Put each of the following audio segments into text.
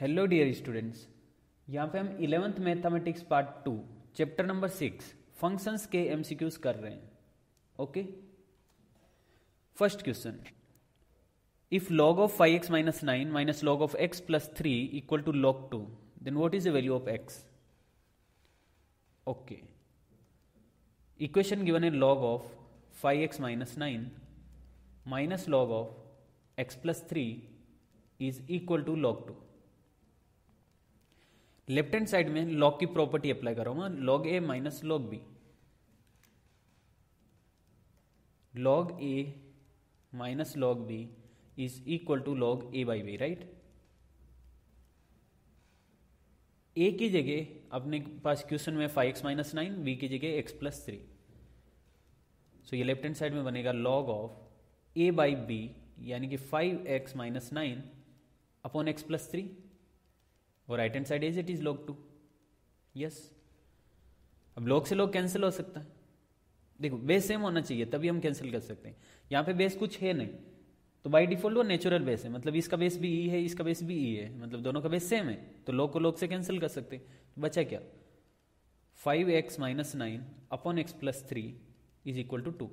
Hello dear students यहाँ पे हम eleventh mathematics part two chapter number six functions के एमसीक्यूज कर रहे हैं okay first question if log of five x minus nine minus log of x plus three equal to log two then what is the value of x okay equation given है log of five x minus nine minus log of x plus three is equal to log two left hand side में log की property apply करूंगा log a minus log b log a minus log b is equal to log a by b right a की जगह अपने पास question में five x minus nine b की जगह एक्स प्लस थ्री सो ये left hand side में बनेगा log of a by b यानी कि five x minus nine upon x plus three और right hand side is it is log two yes अब log से लॉग कैंसिल हो सकता है देखो बेस सेम होना चाहिए तभी हम कैंसिल कर सकते हैं यहाँ पे बेस कुछ है नहीं तो बाई डिफॉल्ट वो नेचुरल बेस है मतलब इसका बेस भी ई e है इसका बेस भी ई e है मतलब दोनों का बेस सेम है तो लॉग को लॉग से कैंसिल कर सकते हैं तो बचा क्या five x minus nine upon x plus three is equal to two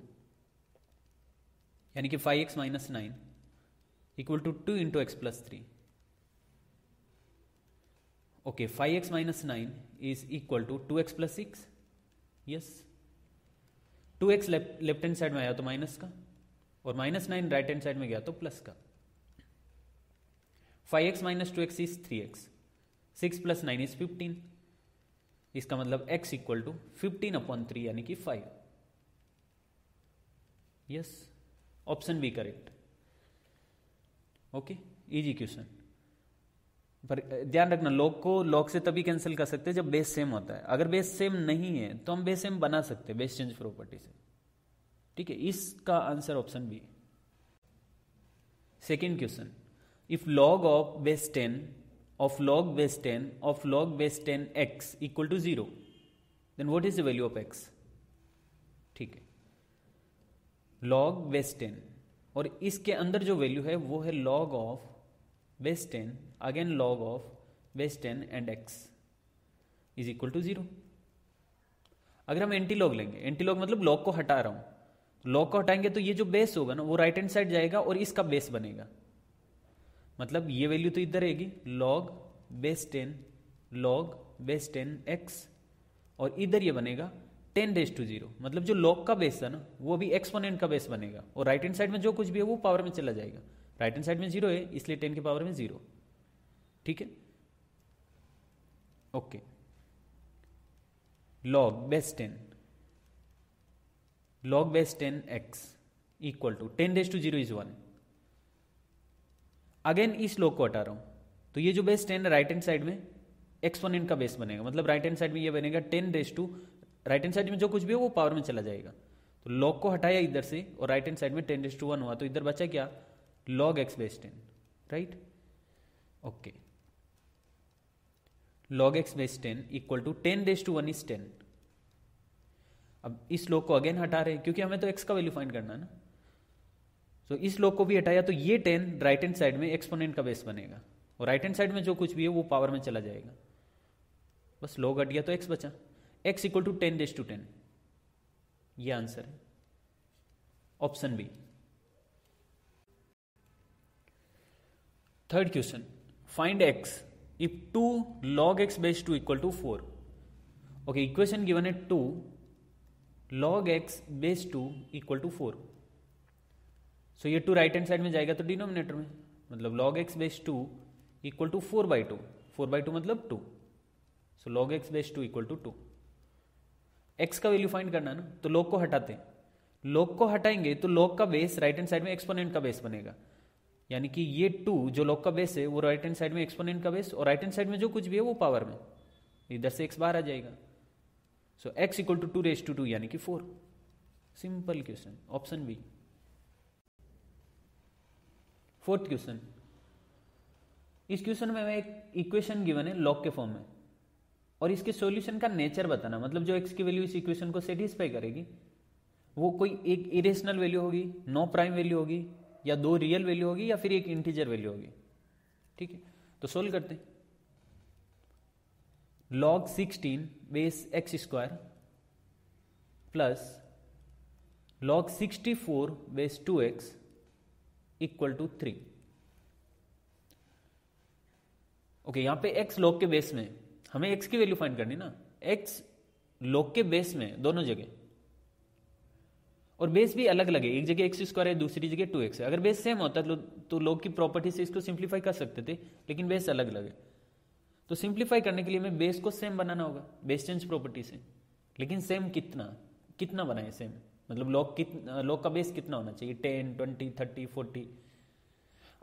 यानी कि five x minus nine equal to two into x plus three okay five x minus nine is equal to two x plus six yes two x left hand side में आया तो minus का और minus nine right hand side में गया तो plus का five x minus two x is three x six plus nine is fifteen इसका मतलब x equal to fifteen upon three यानी कि five yes option B correct okay easy question पर ध्यान रखना लॉग को लॉग से तभी कैंसिल कर सकते हैं जब बेस सेम होता है अगर बेस सेम नहीं है तो हम बेस सेम बना सकते हैं बेस चेंज प्रॉपर्टी से ठीक है इसका answer option b second question if log of base ten of log base ten of log base ten x equal to zero then what is the value of x ठीक है log base ten और इसके अंदर जो value है वो है log of base ten again log of base n and x is equal to zero अगर हम एंटी लॉग लेंगे एंटी लॉग मतलब लॉग को हटा रहा हूं लॉग को हटाएंगे तो ये जो बेस होगा ना वो राइट हैंड साइड जाएगा और इसका बेस बनेगा मतलब ये वैल्यू तो इधर रहेगी log base ten log base ten x और इधर ये बनेगा टेन रेस टू जीरो मतलब जो लॉग का बेस था ना वो अभी एक्सपोनेंट का बेस बनेगा और राइट हैंड साइड में जो कुछ भी है वो पावर में चला जाएगा राइट हैंड साइड में जीरो है इसलिए टेन के पावर में जीरो ठीक है okay log base ten log base ten x equal to ten raise to zero is one again इस लॉग को हटा रहा हूं तो ये जो base ten right hand side में एक्सपोनेंट का बेस बनेगा मतलब राइट हैंड साइड में ये बनेगा ten raise to right hand side में जो कुछ भी है वो पावर में चला जाएगा तो लॉग को हटाया इधर से और राइट हैंड साइड में टेन डेज टू वन हुआ तो इधर बचा क्या log x base ten right okay log x base ten equal to ten raise to one is ten अब इस लॉग को अगेन हटा रहे हैं क्योंकि हमें तो एक्स का वैल्यू फाइंड करना है ना तो इस लॉग को भी हटाया तो ये टेन राइट हैंड साइड में एक्सपोनेंट का बेस बनेगा और राइट हैंड साइड में जो कुछ भी है वो पावर में चला जाएगा बस लॉग हट गया तो एक्स बचा x equal to ten raise to ten ये आंसर है option b third question find x if 2 log x base 2 equal to 4 okay equation given at 2 log x base 2 equal to 4 so ये two right hand side में जाएगा तो denominator में मतलब log x base two equal to four by two four by two मतलब two so log x base two equal to two x का value find करना ना तो लॉग को हटाते हैं लॉग को हटाएंगे तो लॉग का बेस राइट हैंड साइड में एक्सपोनेंट का बेस बनेगा यानी कि ये टू जो लॉक का बेस है वो राइट हैंड साइड में एक्सपोनेंट का बेस और राइट हैंड साइड में जो कुछ भी है वो पावर में इधर से एक्स बाहर आ जाएगा so x equal to two raise to two यानी कि four simple question option b fourth question इस क्वेश्चन में एक इक्वेशन गिवन है लॉक के फॉर्म में और इसके सॉल्यूशन का नेचर बताना मतलब जो एक्स की वैल्यू इस इक्वेशन को सेटिस्फाई करेगी वो कोई एक इरेशनल वैल्यू होगी नो प्राइम वैल्यू होगी या दो रियल वैल्यू होगी या फिर एक इंटीजर वैल्यू होगी ठीक है तो सोल्व करते log sixteen base x square plus log sixty four base two x equal to three okay यहां पे एक्स लॉग के बेस में हमें एक्स की वैल्यू फाइंड करनी ना एक्स लॉग के बेस में दोनों जगह और बेस भी अलग लगे एक जगह एक्स स्क्वायर है दूसरी जगह टू एक्स है अगर बेस सेम होता तो, तो लोग की प्रॉपर्टी से इसको सिंप्लीफाई कर सकते थे लेकिन बेस अलग लगे तो सिंप्लीफाई करने के लिए हमें बेस को सेम बनाना होगा बेस चेंज प्रॉपर्टी से लेकिन सेम कितना कितना बनाए सेम मतलब लॉक कितना लॉक का बेस कितना होना चाहिए टेन ट्वेंटी थर्टी फोर्टी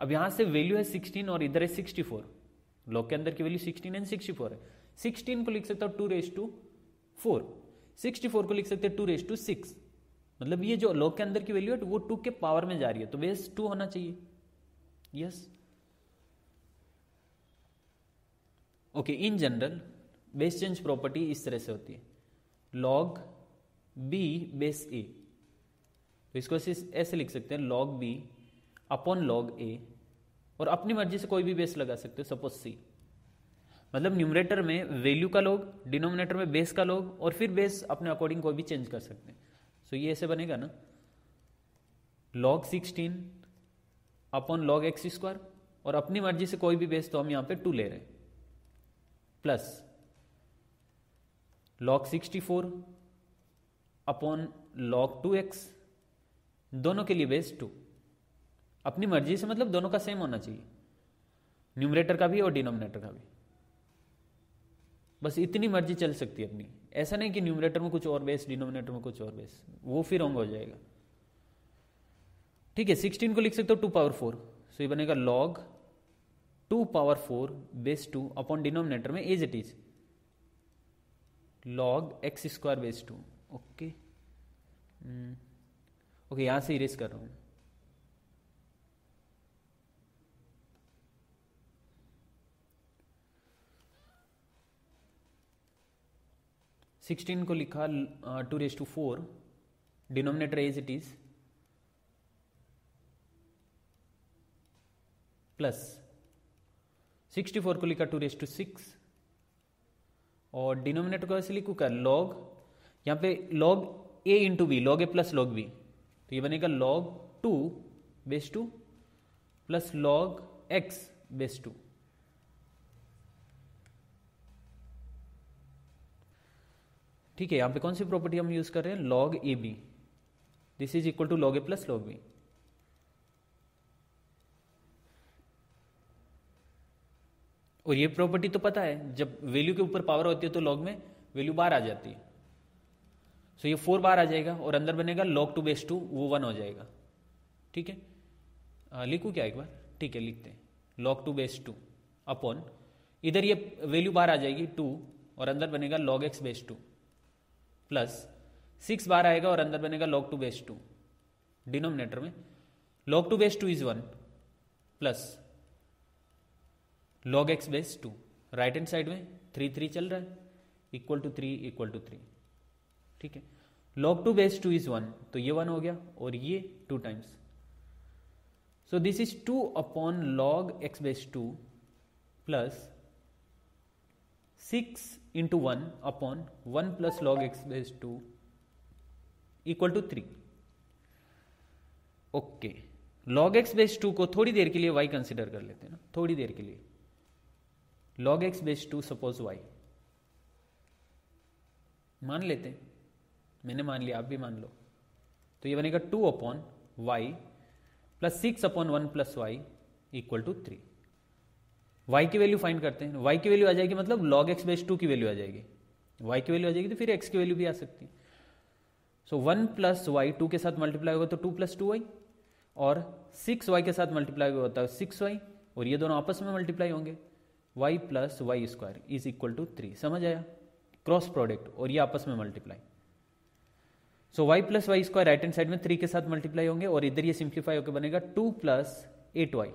अब यहाँ से वैल्यू है सिक्सटीन और इधर है सिक्सटी फोर लॉक के अंदर की value sixteen and sixty four है सिक्सटीन को लिख सकते हो two raise to four sixty four को लिख सकते हैं टू रेस टू सिक्स मतलब ये जो लॉग के अंदर की वैल्यू है तो वो टू के पावर में जा रही है तो बेस टू होना चाहिए yes okay in general base change property इस तरह से होती है लॉग बी बेस ए तो इसको ऐसे लिख सकते हैं log b upon log a और अपनी मर्जी से कोई भी बेस लगा सकते हो सपोज सी मतलब न्यूमरेटर में वैल्यू का लोग डिनोमिनेटर में बेस का लोग और फिर बेस अपने अकॉर्डिंग कोई भी चेंज कर सकते हैं सो ये ऐसे बनेगा ना log sixteen upon log x square और अपनी मर्जी से कोई भी बेस तो हम यहां पे टू ले रहे हैं plus log sixty four upon log two x दोनों के लिए बेस टू अपनी मर्जी से मतलब दोनों का सेम होना चाहिए न्यूमरेटर का भी और डिनोमिनेटर का भी बस इतनी मर्जी चल सकती है अपनी ऐसा नहीं कि न्यूमरेटर में कुछ और बेस डिनोमिनेटर में कुछ और बेस वो फिर रॉन्ग हो जाएगा ठीक है सिक्सटीन को लिख सकते हो टू पावर फोर सो ये बनेगा log two power four base two upon denominator में as it is log x square base two okay okay यहाँ से इरेज कर रहा हूँ सिक्सटीन को लिखा two raise to four denominator as it is plus sixty four को लिखा टू रेस टू सिक्स और डिनोमिनेटर को ऐसे लिखू क्या लॉग यहाँ पे log a into b log a plus log b तो ये बनेगा log two base two plus log x base two ठीक है यहां पे कौन सी प्रॉपर्टी हम यूज कर रहे हैं log a b this is equal to log a plus log b और ये प्रॉपर्टी तो पता है जब वैल्यू के ऊपर पावर होती है तो लॉग में वैल्यू बार आ जाती है सो so ये फोर बार आ जाएगा और अंदर बनेगा लॉग टू बेस टू वो वन हो जाएगा ठीक है लिखू क्या एक बार ठीक है लिखते हैं log two base two upon इधर ये वैल्यू बार आ जाएगी टू और अंदर बनेगा log x base two plus six बार आएगा और अंदर बनेगा log two base two denominator में log two base two is one plus log x base two right hand side में थ्री थ्री चल रहा है equal to three equal to three ठीक है log two base two is one तो ये one हो गया और ये two times so this is two upon log x base two plus six into one upon one plus log x base two equal to three okay log x base two को थोड़ी देर के लिए Y consider कर लेते हैं ना थोड़ी देर के लिए log x base two suppose y मान लेते हैं मैंने मान लिया आप भी मान लो तो ये बनेगा two upon y plus six upon one plus y equal to three y की वैल्यू फाइंड करते हैं वाई की वैल्यू आ जाएगी मतलब लॉग एक्स बेस टू की वैल्यू आ जाएगी वाई की वैल्यू आ जाएगी तो फिर एक्स की वैल्यू भी आ सकती है so one plus y two के साथ मल्टीप्लाई होगा तो टू प्लस टू वाई और सिक्स वाई के साथ मल्टीप्लाई होता है सिक्स वाई और ये दोनों आपस में मल्टीप्लाई होंगे y plus y square is equal to three समझ आया क्रॉस प्रोडक्ट और ये आपस में multiply so y plus y square right hand side में थ्री के साथ मल्टीप्लाई होंगे और इधर ये सिंप्लीफाई होकर बनेगा two plus eight y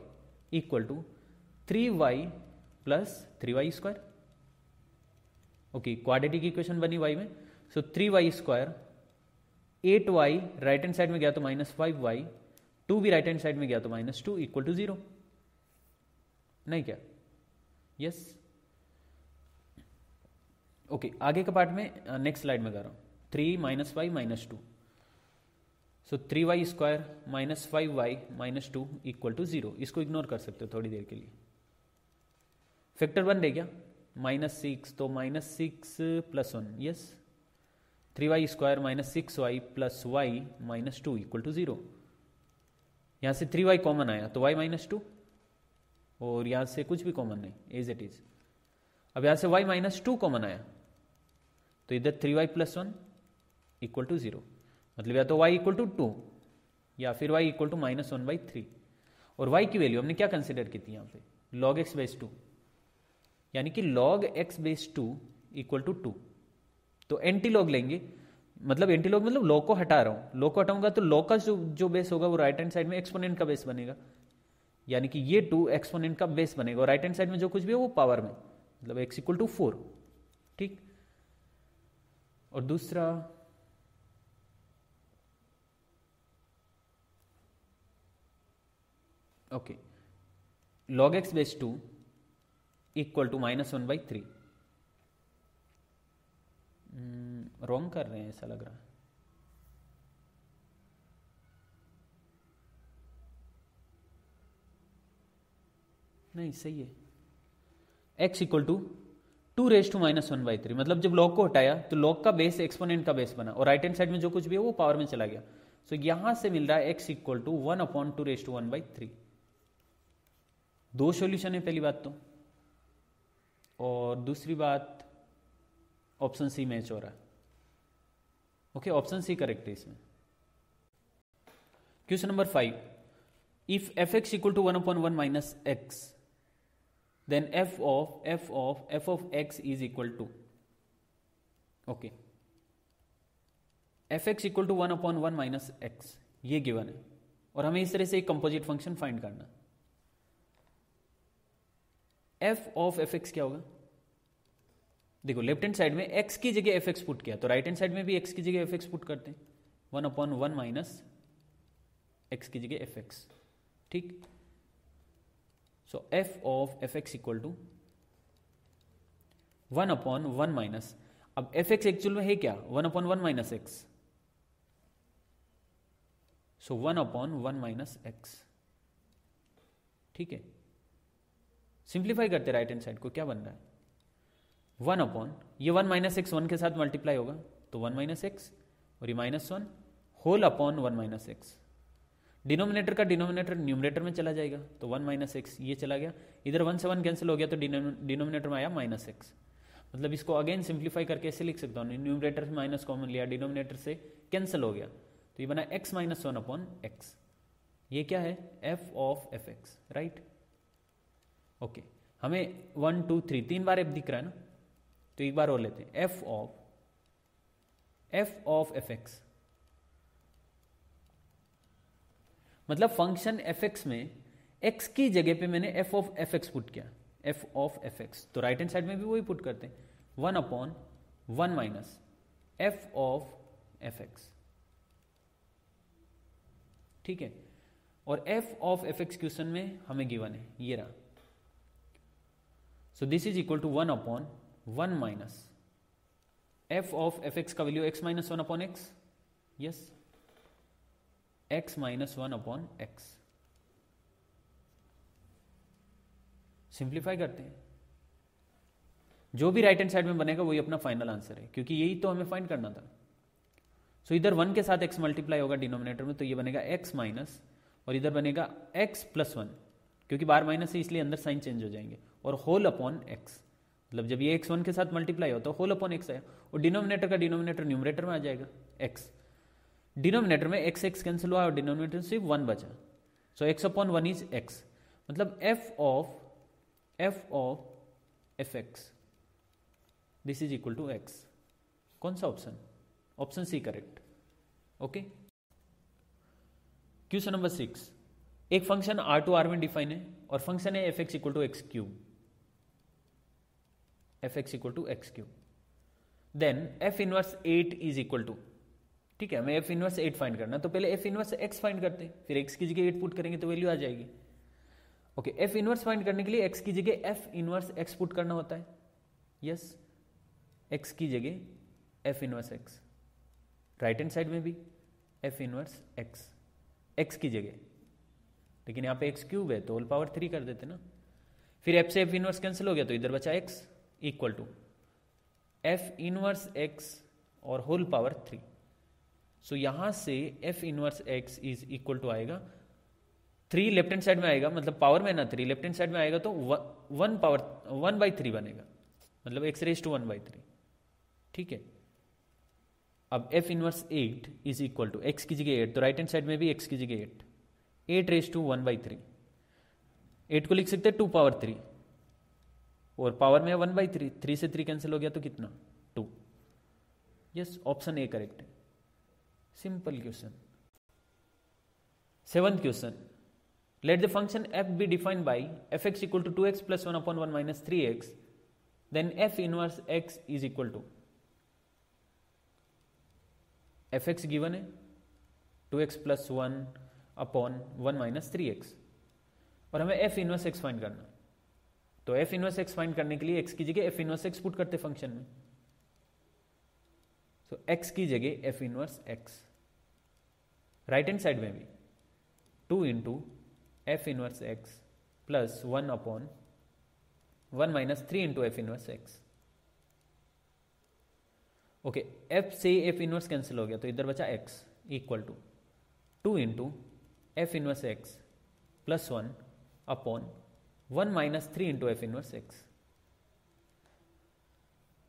equal to three y plus three y square okay क्वाडिटी की इक्वेशन बनी वाई में so three y square eight y right hand side में गया तो माइनस फाइव वाई टू भी राइट हैंड साइड में गया तो minus two equal to zero नहीं क्या यस yes. ओके okay, आगे के पार्ट में नेक्स्ट uh, स्लाइड में कर रहा हूं three minus y minus two so three y square minus five y minus two equal to zero इसको इग्नोर कर सकते हो थोड़ी देर के लिए फैक्टर वन रह गया माइनस सिक्स तो minus six plus one yes three y square minus six y plus y minus two equal to zero यहाँ से थ्री वाई कॉमन आया तो वाई माइनस टू और यहाँ से कुछ भी कॉमन नहीं एज इट इज़ अब यहाँ से वाई माइनस टू कॉमन आया तो इधर three y plus one equal to zero मतलब या तो वाई इक्वल टू टू या फिर y equal to minus one by three और वाई की वैल्यू हमने क्या कंसिडर की थी यहाँ पे लॉग एक्स बेस टू यानी कि log x base two equal to two तो एंटी लॉग लेंगे मतलब एंटी लॉग मतलब लॉ को हटा रहा हूं लॉ को हटाऊंगा तो लॉ का जो जो बेस होगा वो राइट हैंड साइड में एक्सपोनेंट का बेस बनेगा यानी कि ये टू एक्सपोनेंट का बेस बनेगा और राइट हैंड साइड में जो कुछ भी है वो पावर में मतलब एक्स इक्वल टू फोर ठीक और दूसरा okay log x base two equal to minus one by three wrong कर रहे हैं ऐसा लग रहा है नहीं सही है x equal to two raise to minus one by three मतलब जब लॉग को हटाया तो लॉग का बेस एक्सपोनेंट का बेस बना और राइट हैंड साइड में जो कुछ भी है वो पावर में चला गया सो so, यहां से मिल रहा है x equal to one upon two raise to one by three दो सोल्यूशन है पहली बात तो और दूसरी बात ऑप्शन सी मैच हो रहा है ओके ऑप्शन सी करेक्ट है इसमें question number five if f x equal to one upon one minus x then f of f of f of x is equal to okay f x equal to one upon one minus x ये given है और हमें इस तरह से एक composite function find करना f of F x क्या होगा देखो लेफ्ट हैंड साइड में एक्स की जगह एफ एक्स पुट किया तो राइट हैंड साइड में भी एक्स की जगह एफ एक्स पुट करते हैं one upon one minus x की जगह एफ एक्स ठीक so f of F x equal to one upon one minus अब एफ एक्स एक्चुअल में है क्या one upon one minus x so one upon one minus x ठीक है simplify करते राइट हैंड साइड को क्या बन रहा है वन अपॉन ये वन माइनस एक्स वन के साथ मल्टीप्लाई होगा तो वन माइनस एक्स और ये minus one whole upon one minus x denominator का डिनोमिनेटर न्यूमिनेटर में चला जाएगा तो वन माइनस एक्स ये चला गया इधर वन से वन कैंसिल हो गया तो डिनोमिनेटर में आया माइनस एक्स मतलब इसको अगेन सिंप्लीफाई करके ऐसे लिख सकता हूँ न्यूमिनेटर से माइनस कॉमन लिया डिनोमिनेटर से कैंसिल हो गया तो ये बना x minus one upon x ये क्या है f of F x right okay हमें वन टू थ्री तीन बार एफ दिख रहा है ना तो एक बार और लेते हैं f of f of F x मतलब फंक्शन एफ एक्स में एक्स की जगह पे मैंने f of F x put किया एफ ऑफ एफ एक्स तो राइट हैंड साइड में भी वही पुट करते हैं one upon one minus f of F x ठीक है और f of F x question में हमें गिवन है ये रहा so this is equal to one upon one minus f of F x का value x minus one upon x yes x minus one upon x simplify करते हैं जो भी राइट हैंड साइड में बनेगा वही अपना फाइनल आंसर है क्योंकि यही तो हमें फाइंड करना था सो so, इधर वन के साथ एक्स मल्टीप्लाई होगा डिनोमिनेटर में तो ये बनेगा एक्स माइनस और इधर बनेगा एक्स प्लस वन क्योंकि बार माइनस है इसलिए अंदर साइन चेंज हो जाएंगे और होल अपॉन एक्स मतलब जब ये एक्स वन के साथ मल्टीप्लाई होता तो है होल अपॉन एक्स आया और डिनोमिनेटर का डिनोमिनेटर न्यूमरेटर में आ जाएगा एक्स डिनोमिनेटर में एक्स एक्स कैंसिल हुआ और डिनोमिनेटर से वन बचा so x upon one is x मतलब f of f of F x this is equal to x कौन सा option option C correct okay question number six एक function R to R में define है और function है F x equal to x cube f x equal to x cube then f inverse eight is equal to ठीक है हमें F inverse eight find करना तो पहले एफ इनवर्स एक्स फाइंड करते फिर एक्स की जगह एट पुट करेंगे तो वैल्यू आ जाएगी ओके एफ इनवर्स फाइंड करने के लिए एक्स की जगह एफ इनवर्स एक्स पुट करना होता है यस एक्स की जगह f inverse x right hand side में भी एफ इनवर्स एक्स एक्स की जगह लेकिन यहाँ पे एक्स क्यूब है तो होल पावर थ्री कर देते ना फिर एफ से एफ इनवर्स कैंसिल हो गया तो इधर बचा x equal to f inverse x और होल पावर थ्री सो यहां से f inverse x is equal to आएगा थ्री लेफ्ट हैंड साइड में आएगा मतलब पावर में ना थ्री लेफ्ट हैंड साइड में आएगा तो one power one by three बनेगा मतलब x raise to one by three ठीक है अब f inverse eight is equal to x की जगह एट तो राइट हैंड साइड में भी एक्स की जगह eight eight raise to one by three eight को लिख सकते हैं टू पावर थ्री और पावर में वन बाई थ्री थ्री से थ्री कैंसिल हो गया तो कितना two yes option A correct है simple question seventh question let the function f be define by f x equal to two x plus one upon one minus three x then f inverse x is equal to F x given है two x plus one upon one minus three x और हमें F inverse x fine करना तो F inverse x find करने के लिए x की जगह एफ इनवर्स एक्स पुट करते फंक्शन में सो एक्स की जगह f inverse x right hand side में भी two into f inverse x plus one upon one minus three into f inverse x okay f से f inverse cancel हो गया तो इधर बचा x equal to two into f inverse x plus one upon one minus three into f inverse x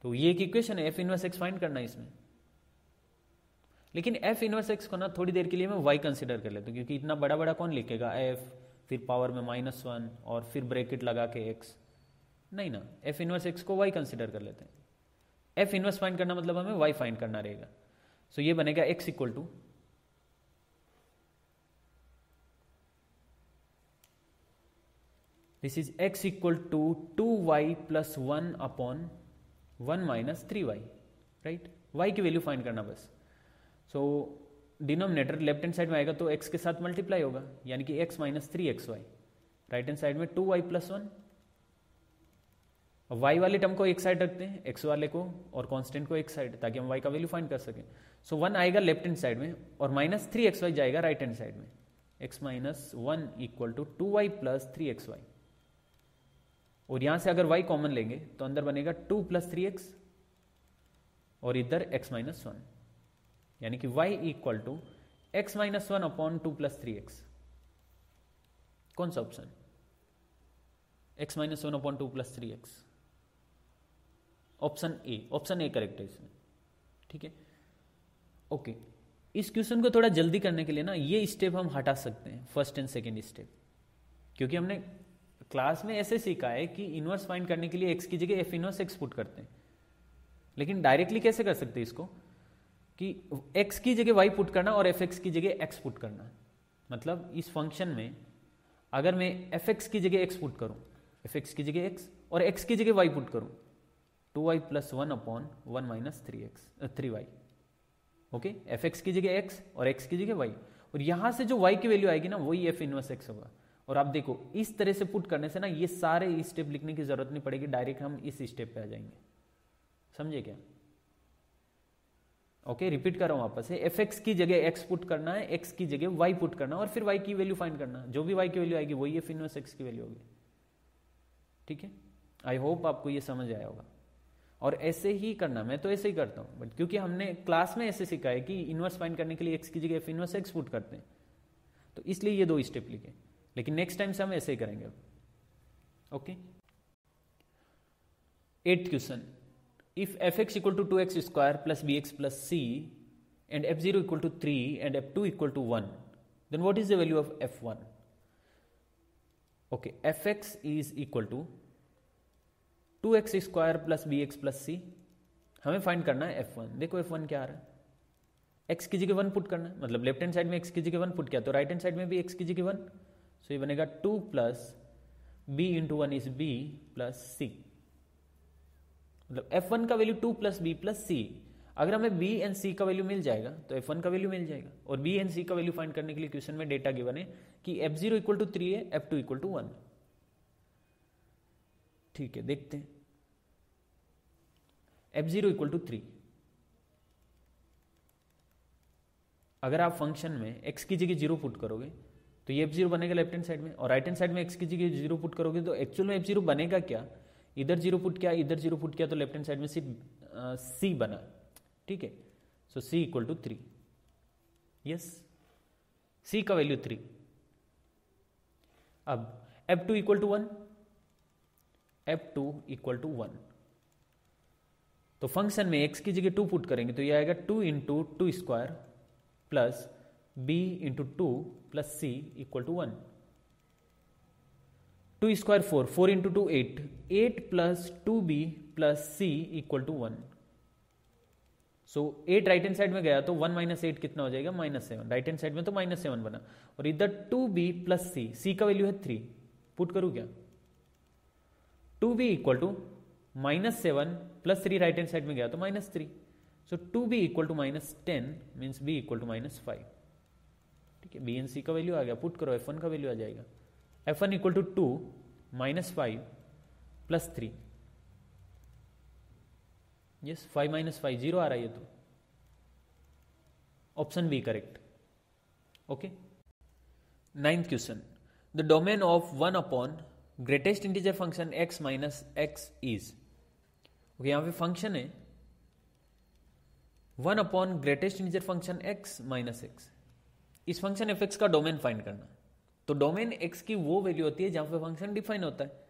तो ये एक equation है एफ इनवर्स एक्स फाइंड करना है इसमें लेकिन एफ इनवर्स एक्स को ना थोड़ी देर के लिए मैं वाई कंसिडर कर लेता हूं क्योंकि इतना बड़ा बड़ा कौन लिखेगा एफ फिर पावर में माइनस वन और फिर ब्रेकेट लगा के एक्स नहीं ना एफ इनवर्स एक्स को वाई कंसिडर कर लेते हैं एफ इनवर्स फाइंड करना मतलब हमें वाई फाइंड करना रहेगा सो so ये बनेगा x equal to x equal x two y plus one upon one minus three y right y की वैल्यू फाइंड करना बस so denominator left hand side में आएगा तो x के साथ मल्टीप्लाई होगा यानी कि x minus three x y right hand side में two y plus one y वाले टर्म को एक साइड रखते हैं एक्स वाले को और कॉन्स्टेंट को एक साइड ताकि हम वाई का वैल्यू फाइंड कर सकें सो so, वन आएगा लेफ्ट हैंड साइड में और माइनस थ्री एक्स वाई जाएगा राइट हैंड साइड में x minus one equal to two y plus three x y और यहां से अगर y कॉमन लेंगे तो अंदर बनेगा टू प्लस थ्री एक्स और इधर x माइनस वन यानी कि y equal to x minus one upon two plus three x कौन सा option x minus one upon two plus three x option A option A correct है इसमें ठीक है ओके इस क्वेश्चन को थोड़ा जल्दी करने के लिए ना ये स्टेप हम हटा सकते हैं फर्स्ट एंड सेकेंड स्टेप क्योंकि हमने क्लास में ऐसे सीखा है कि इनवर्स फाइंड करने के लिए एक्स की जगह एफ इनवर्स एक्स पुट करते हैं लेकिन डायरेक्टली कैसे कर सकते इसको कि एक्स की जगह वाई पुट करना और एफ एक्स की जगह एक्स पुट करना मतलब इस फंक्शन में अगर मैं एफ एक्स की जगह एक्स पुट करूँ एफ एक्स की जगह एक्स और एक्स की जगह वाई पुट करूँ two y plus one upon one minus three x three y okay f x की जगह एक्स और एक्स की जगह वाई और यहाँ से जो वाई की वैल्यू आएगी ना वही एफ इनवर्स एक्स होगा और आप देखो इस तरह से पुट करने से ना ये सारे स्टेप लिखने की जरूरत नहीं पड़ेगी डायरेक्ट हम इस स्टेप पे आ जाएंगे समझे क्या ओके रिपीट कर रहा हूं वापस से एफ एक्स की जगह एक्स पुट करना है एक्स की जगह वाई पुट करना है और फिर वाई की वैल्यू फाइंड करना जो भी वाई की वैल्यू आएगी वही एफ इनवर्स एक्स की वैल्यू होगी ठीक है आई होप आपको ये समझ आया होगा और ऐसे ही करना मैं तो ऐसे ही करता हूँ बट क्योंकि हमने क्लास में ऐसे सीखा है कि इनवर्स फाइंड करने के लिए एक्स की जगह एफ इनवर्स एक्स पुट करते हैं तो इसलिए ये दो स्टेप लिखे लेकिन नेक्स्ट टाइम से हम ऐसे ही करेंगे okay eight question if f x equal to two x square plus b x plus c and f zero equal to three and f two equal to one then what is the value of f one okay f x is equal to two x square plus b x plus c हमें find करना है f one देखो f one क्या आ रहा है x की जगह वन पुट करना है मतलब लेफ्ट हैंड साइड में एक्स की जगह वन पुट किया तो राइट हैंड साइड में भी एक्स की जगह वन सो ये बनेगा two plus b into one is b plus c मतलब एफ वन का value two plus b plus c अगर हमें बी एंड सी का वैल्यू मिल जाएगा तो एफ वन का वैल्यू मिल जाएगा और बी एंड सी का वैल्यू फाइंड करने के लिए क्वेश्चन में डेटा गिवन है कि f zero equal to three है f two equal to one ठीक है देखते हैं f zero equal to three अगर आप फंक्शन में एक्स की जगह जीरो पुट करोगे तो ये एफ जीरो बनेगा लेफ्ट हैंड साइड में और राइट हैंड साइड में एक्स की जगह जीरो पुट करोगे तो एक्चुअल में एफ जीरो बनेगा क्या इधर जीरो पुट किया इधर जीरो पुट किया तो लेफ्ट हैंड साइड में सिर्फ सी बना ठीक है so c equal to three yes c का वैल्यू थ्री अब f two equal to one f two equal to one तो फंक्शन में एक्स की जगह टू पुट करेंगे तो ये आएगा two into two square plus b into two plus c equal to one two square four four into two eight eight plus two b plus c equal to one so eight right hand side में गया तो one minus eight कितना हो जाएगा minus seven right hand side में तो minus seven बना और इधर two b plus c c का वैल्यू है थ्री पुट करू क्या two b equal to minus seven plus three right hand side में गया तो minus three so two b equal to minus ten means b equal to minus five ठीक है B N C का value आ गया put करो F one का value आ जाएगा F one equal to two minus five plus three yes five minus five zero आ रहा है तो option B correct okay ninth question the domain of one upon greatest integer function x minus x is okay यहां पे function है one upon greatest integer function x minus x इस function F x का domain find करना तो domain x की वो value होती है जहां पे फंक्शन डिफाइन होता है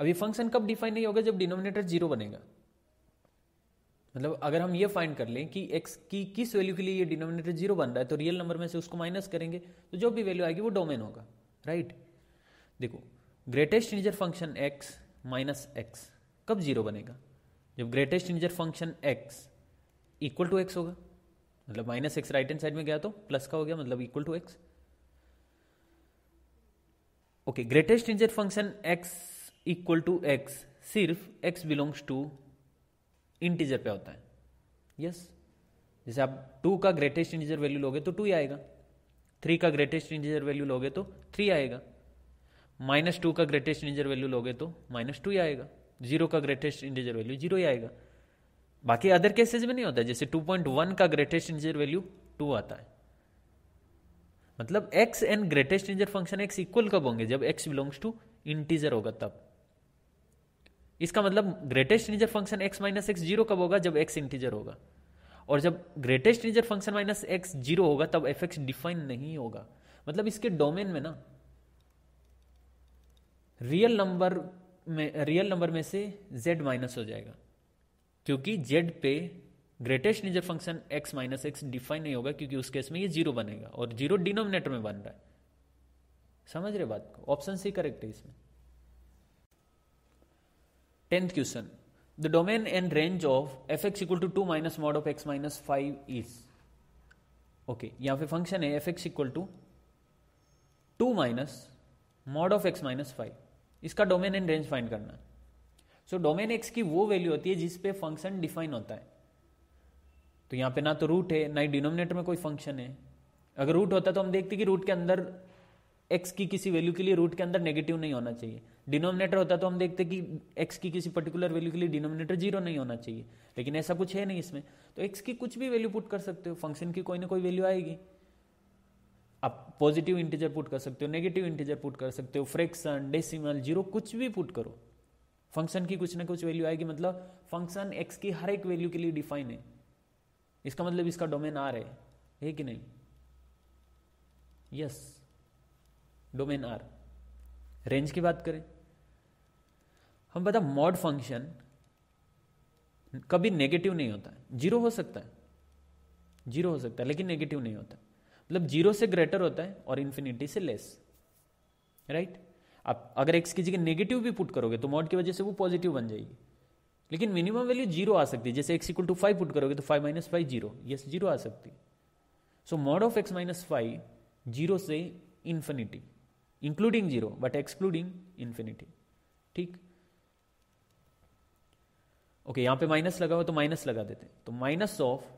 अब ये फंक्शन कब डिफाइन नहीं होगा जब डिनोमिनेटर जीरो बनेगा मतलब अगर हम ये फाइंड कर लें कि एक्स की किस वैल्यू के लिए ये डिनोमिनेटर जीरो बन रहा है तो रियल नंबर में से उसको माइनस करेंगे तो जो भी वैल्यू आएगी वो डोमेन होगा राइट देखो greatest integer function x minus x कब जीरो बनेगा जब greatest integer function x equal to x होगा मतलब minus x right hand side में गया तो प्लस का हो गया मतलब equal to x okay greatest integer function x equal to x सिर्फ एक्स बिलोंग्स टू इंटीजर पे होता है यस yes. जैसे आप टू का ग्रेटेस्ट इंटीजर वैल्यू लोगे तो टू ही आएगा थ्री का ग्रेटेस्ट इंटीजर वैल्यू लोगे तो थ्री आएगा माइनस टू का ग्रेटेस्ट इंटीजर वैल्यू लोगे तो माइनस टू ही आएगा जीरो का ग्रेटेस्ट इंटीजर वैल्यू जीरो ही आएगा बाकी अदर केसेस में नहीं होता टू जैसे 2.1 का ग्रेटेस्ट इंजर वैल्यू टू आता है मतलब x and greatest integer function x equal कब होंगे जब x बिलोंग्स टू इंटीजर होगा तब इसका मतलब greatest integer function x minus x zero कब होगा जब x इंटीजर होगा और जब greatest integer function minus x zero होगा तब एफ एक्स डिफाइन नहीं होगा मतलब इसके डोमेन में ना रियल नंबर में रियल नंबर में से z माइनस हो जाएगा क्योंकि जेड पे greatest integer function x minus x define नहीं होगा क्योंकि उस केस में ये जीरो बनेगा और जीरो डिनोमिनेटर में बन रहा है समझ रहे बात को ऑप्शन सी करेक्ट है इसमें tenth question the domain and range of F x equal to two minus mod of x minus five is okay यहां पे फंक्शन है F x equal to two minus mod of x minus five इसका domain and range find करना है so domain x की वो value होती है जिस पे फंक्शन डिफाइन होता है तो यहाँ पे ना तो रूट है ना ही डिनोमिनेटर में कोई फंक्शन है अगर रूट होता तो हम देखते कि रूट के अंदर एक्स की किसी वैल्यू के लिए रूट के अंदर नेगेटिव नहीं होना चाहिए डिनोमिनेटर होता तो हम देखते कि एक्स की किसी पर्टिकुलर वैल्यू के लिए डिनोमिनेटर जीरो नहीं होना चाहिए लेकिन ऐसा कुछ है नहीं इसमें तो एक्स की कुछ भी वैल्यू पुट कर सकते हो फंक्शन की कोई ना कोई वैल्यू आएगी आप पॉजिटिव इंटीजर पुट कर सकते हो नेगेटिव इंटीजर पुट कर सकते हो फ्रैक्शन डेसिमल जीरो कुछ भी पुट करो फंक्शन की कुछ ना कुछ वैल्यू आएगी मतलब फंक्शन एक्स की हर एक वैल्यू के लिए डिफाइन है इसका मतलब इसका डोमेन आर है है कि नहीं यस डोमेन आर रेंज की बात करें हम बता मॉड फंक्शन कभी नेगेटिव नहीं होता जीरो हो सकता है जीरो हो सकता है लेकिन नेगेटिव नहीं होता मतलब जीरो से ग्रेटर होता है और इन्फिनिटी से लेस राइट आप अगर एक्स की जगह नेगेटिव भी पुट करोगे तो मॉड की वजह से वो पॉजिटिव बन जाएगी लेकिन मिनिमम वैल्यू जीरो आ सकती है जैसे x equal to five put करोगे तो five minus five zero yes zero आ सकती है so mod of x minus five zero से infinity including zero but excluding infinity ठीक ओके यहां पे माइनस लगा हुआ तो माइनस लगा देते तो minus of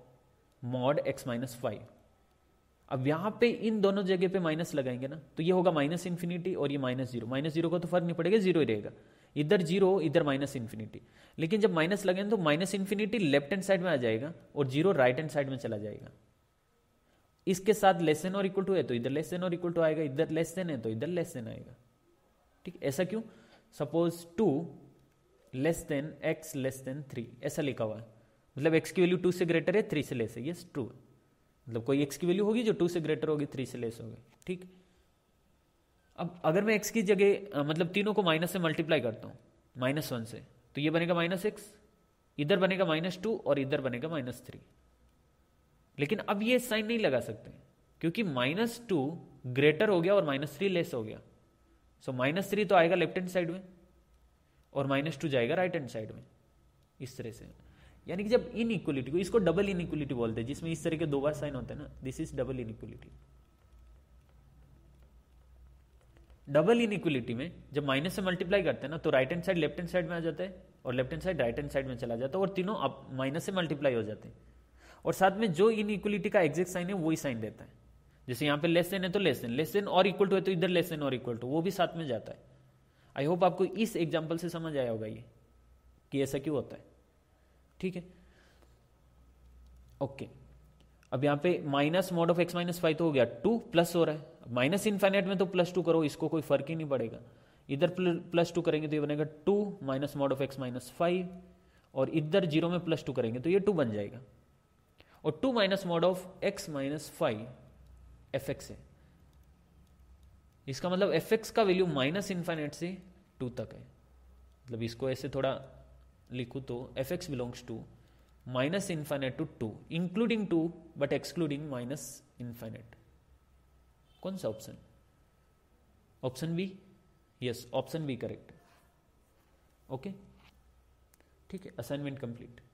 mod x minus five अब यहां पे इन दोनों जगह पे माइनस लगाएंगे ना तो ये होगा माइनस इन्फिनिटी और ये माइनस जीरो माइनस जीरो का तो फर्क नहीं पड़ेगा जीरो ही रहेगा इधर जीरो इधर माइनस इन्फिनिटी लेकिन जब माइनस लगेंगे तो minus infinity left hand side में आ जाएगा और जीरो राइट हैंड साइड में चला जाएगा इसके साथ लेस देन और इक्वल टू है तो इधर लेस देन और इक्वल टू आएगा इधर लेस देन है तो इधर लेस देन आएगा ठीक ऐसा क्यों suppose two less than x less than three ऐसा लिखा हुआ है मतलब एक्स की वैल्यू टू से ग्रेटर है थ्री से लेस है यस ट्रू है मतलब कोई एक्स की वैल्यू होगी जो टू से ग्रेटर होगी थ्री से लेस होगी ठीक अब अगर मैं एक्स की जगह मतलब तीनों को माइनस से मल्टीप्लाई करता हूँ माइनस वन से तो ये बनेगा माइनस एक्स इधर बनेगा माइनस टू और इधर बनेगा माइनस थ्री लेकिन अब ये साइन नहीं लगा सकते क्योंकि माइनस टू ग्रेटर हो गया और माइनस थ्री लेस हो गया सो माइनस थ्री तो आएगा लेफ्ट हैंड साइड में और माइनस टू जाएगा राइट हैंड साइड में इस तरह से यानी कि जब इन इक्वलिटी को इसको डबल इन इक्वलिटी बोलते हैं जिसमें इस तरह के दो बार साइन होते हैं ना this is double inequality double inequality में जब माइनस से मल्टीप्लाई करते हैं ना तो right hand side left hand side में आ जाता है और left hand side right hand side में चला जाता है और तीनों अब माइनस से मल्टीप्लाई हो जाते हैं और साथ में जो इन इक्वलिटी का एग्जैक्ट साइन है वही साइन देता है जैसे यहाँ पे लेस देन है तो लेस देन लेस देन और इक्वल टू है तो इधर लेस देन और इक्वल टू वो भी साथ में जाता है आई होप आपको इस एग्जाम्पल से समझ आया होगा ये कि ऐसा क्यों होता है ठीक है ओके अब यहां पे minus mod of x minus five तो हो गया टू प्लस हो रहा है माइनस इन्फाइनेट में तो प्लस टू करो इसको कोई फर्क ही नहीं पड़ेगा इधर प्लस टू करेंगे तो ये बनेगा two minus mod of x minus five और इधर जीरो में प्लस टू करेंगे तो ये टू बन जाएगा और two minus mod of x minus five F x है इसका मतलब एफ एक्स का वैल्यू माइनस इन्फाइनाइट से टू तक है मतलब इसको ऐसे थोड़ा लिखू तो F x belongs to minus infinite to two including two but excluding minus infinite कौन सा option option B yes option B correct okay ठीक है असाइनमेंट कंप्लीट